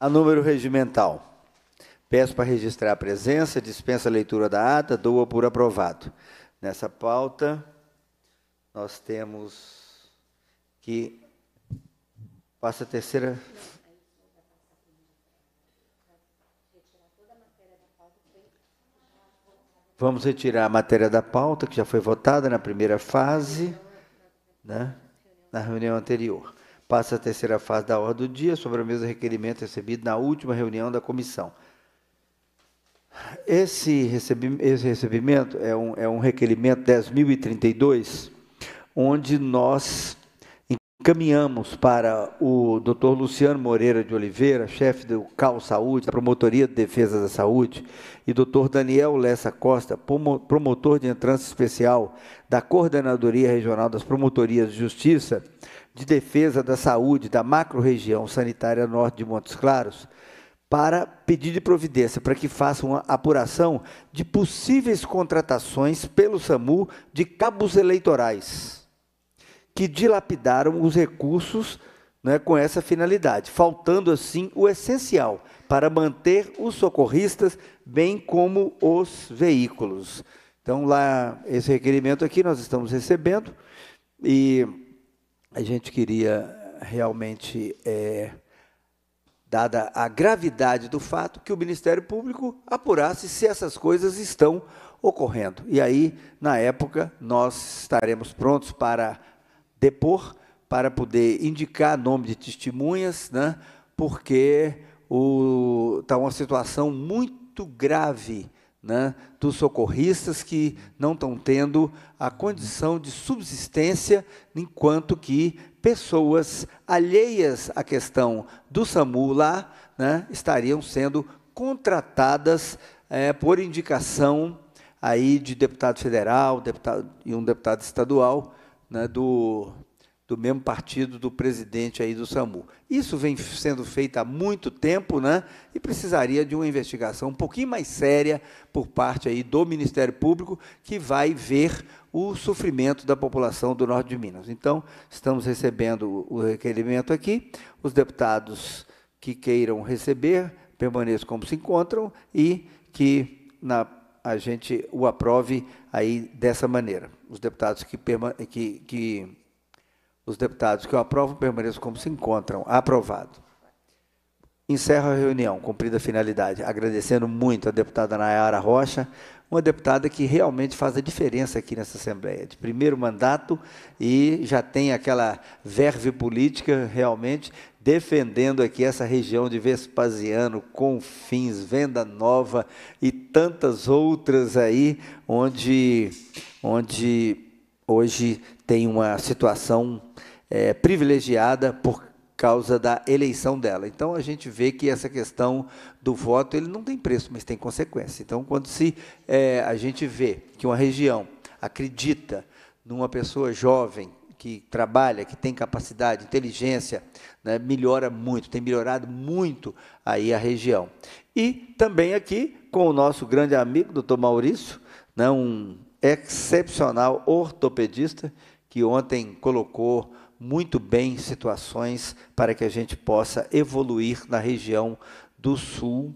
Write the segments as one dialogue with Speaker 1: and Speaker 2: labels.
Speaker 1: a número regimental. Peço para registrar a presença, dispensa a leitura da ata, doa por aprovado. Nessa pauta, nós temos que. Passa a terceira. Vamos retirar a matéria da pauta, que já foi votada na primeira fase, né, na reunião anterior. Passa a terceira fase da ordem do dia sobre o mesmo requerimento recebido na última reunião da comissão. Esse, recebi, esse recebimento é um, é um requerimento 10.032, onde nós Caminhamos para o Dr. Luciano Moreira de Oliveira, chefe do CAL Saúde, da Promotoria de Defesa da Saúde, e Dr. Daniel Lessa Costa, promotor de entrança especial da Coordenadoria Regional das Promotorias de Justiça de Defesa da Saúde da Macro-Região Sanitária Norte de Montes Claros, para pedir de providência para que faça uma apuração de possíveis contratações pelo SAMU de cabos eleitorais que dilapidaram os recursos né, com essa finalidade, faltando assim o essencial para manter os socorristas bem como os veículos. Então lá esse requerimento aqui nós estamos recebendo e a gente queria realmente é, dada a gravidade do fato, que o Ministério Público apurasse se essas coisas estão ocorrendo. E aí, na época, nós estaremos prontos para depor para poder indicar nome de testemunhas, né? porque está uma situação muito grave né? dos socorristas que não estão tendo a condição de subsistência, enquanto que pessoas alheias à questão do SAMU lá né? estariam sendo contratadas é, por indicação aí de deputado federal deputado, e um deputado estadual né, do, do mesmo partido do presidente aí do SAMU. Isso vem sendo feito há muito tempo, né? E precisaria de uma investigação um pouquinho mais séria por parte aí do Ministério Público, que vai ver o sofrimento da população do norte de Minas. Então, estamos recebendo o requerimento aqui. Os deputados que queiram receber permaneçam como se encontram e que na a gente o aprove aí dessa maneira. Os deputados que, que, que os deputados que o aprovam permaneçam como se encontram. Aprovado. Encerro a reunião, cumprida a finalidade, agradecendo muito a deputada Nayara Rocha uma deputada que realmente faz a diferença aqui nessa Assembleia, de primeiro mandato e já tem aquela verve política realmente defendendo aqui essa região de Vespasiano, Confins, Venda Nova e tantas outras aí onde onde hoje tem uma situação é, privilegiada por causa da eleição dela. Então a gente vê que essa questão do voto ele não tem preço, mas tem consequência. Então quando se é, a gente vê que uma região acredita numa pessoa jovem que trabalha, que tem capacidade, inteligência, né, melhora muito, tem melhorado muito aí a região. E também aqui com o nosso grande amigo, doutor Maurício, né, um excepcional ortopedista que ontem colocou muito bem situações para que a gente possa evoluir na região do Sul,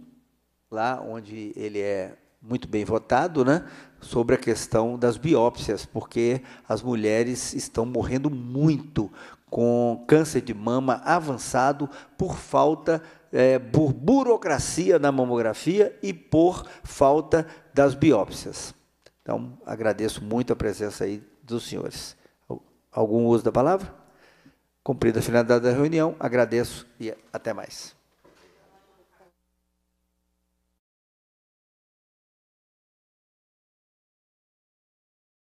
Speaker 1: lá onde ele é muito bem votado, né? Sobre a questão das biópsias, porque as mulheres estão morrendo muito com câncer de mama avançado por falta é, por burocracia na mamografia e por falta das biópsias. Então, agradeço muito a presença aí dos senhores algum uso da palavra? Cumprida a finalidade da reunião, agradeço e até mais.